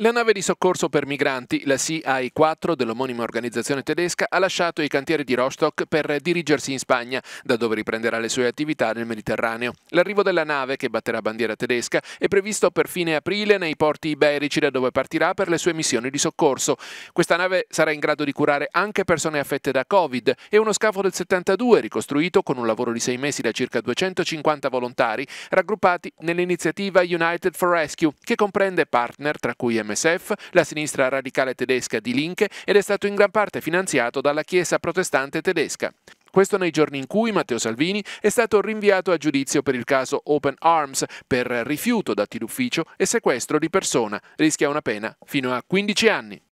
La nave di soccorso per migranti, la CAI-4 dell'omonima organizzazione tedesca, ha lasciato i cantieri di Rostock per dirigersi in Spagna, da dove riprenderà le sue attività nel Mediterraneo. L'arrivo della nave, che batterà bandiera tedesca, è previsto per fine aprile nei porti iberici, da dove partirà per le sue missioni di soccorso. Questa nave sarà in grado di curare anche persone affette da Covid e uno scafo del 72, ricostruito con un lavoro di sei mesi da circa 250 volontari, raggruppati nell'iniziativa United for Rescue, che comprende partner tra cui MSF, la sinistra radicale tedesca di Linke ed è stato in gran parte finanziato dalla Chiesa protestante tedesca. Questo nei giorni in cui Matteo Salvini è stato rinviato a giudizio per il caso Open Arms per rifiuto d'ufficio e sequestro di persona. Rischia una pena fino a 15 anni.